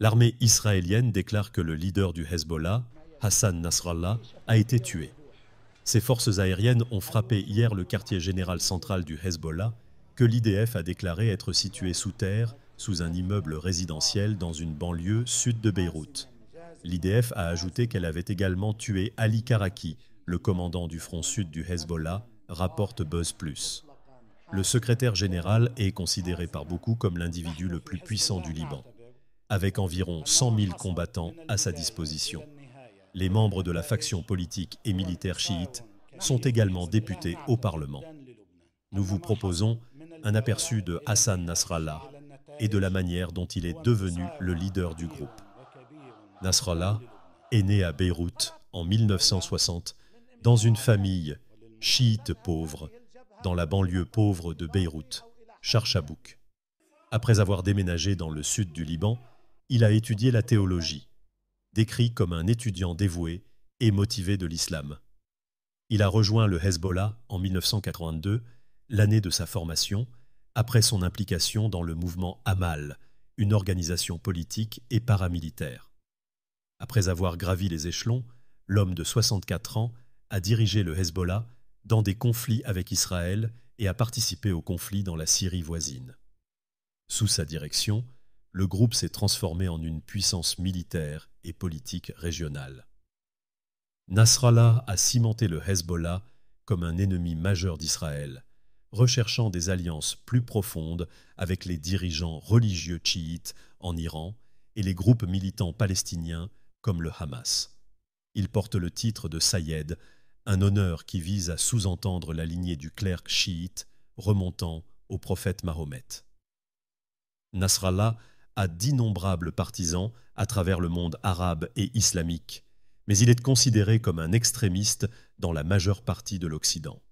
L'armée israélienne déclare que le leader du Hezbollah, Hassan Nasrallah, a été tué. Ses forces aériennes ont frappé hier le quartier général central du Hezbollah, que l'IDF a déclaré être situé sous terre, sous un immeuble résidentiel dans une banlieue sud de Beyrouth. L'IDF a ajouté qu'elle avait également tué Ali Karaki, le commandant du front sud du Hezbollah, rapporte Buzz ⁇ le secrétaire général est considéré par beaucoup comme l'individu le plus puissant du Liban, avec environ 100 000 combattants à sa disposition. Les membres de la faction politique et militaire chiite sont également députés au Parlement. Nous vous proposons un aperçu de Hassan Nasrallah et de la manière dont il est devenu le leader du groupe. Nasrallah est né à Beyrouth en 1960 dans une famille chiite pauvre dans la banlieue pauvre de Beyrouth, Charchabouk. Après avoir déménagé dans le sud du Liban, il a étudié la théologie, décrit comme un étudiant dévoué et motivé de l'islam. Il a rejoint le Hezbollah en 1982, l'année de sa formation, après son implication dans le mouvement Amal, une organisation politique et paramilitaire. Après avoir gravi les échelons, l'homme de 64 ans a dirigé le Hezbollah dans des conflits avec Israël et a participé aux conflits dans la Syrie voisine. Sous sa direction, le groupe s'est transformé en une puissance militaire et politique régionale. Nasrallah a cimenté le Hezbollah comme un ennemi majeur d'Israël, recherchant des alliances plus profondes avec les dirigeants religieux chiites en Iran et les groupes militants palestiniens comme le Hamas. Il porte le titre de Sayed, un honneur qui vise à sous-entendre la lignée du clerc chiite remontant au prophète Mahomet. Nasrallah a d'innombrables partisans à travers le monde arabe et islamique, mais il est considéré comme un extrémiste dans la majeure partie de l'Occident.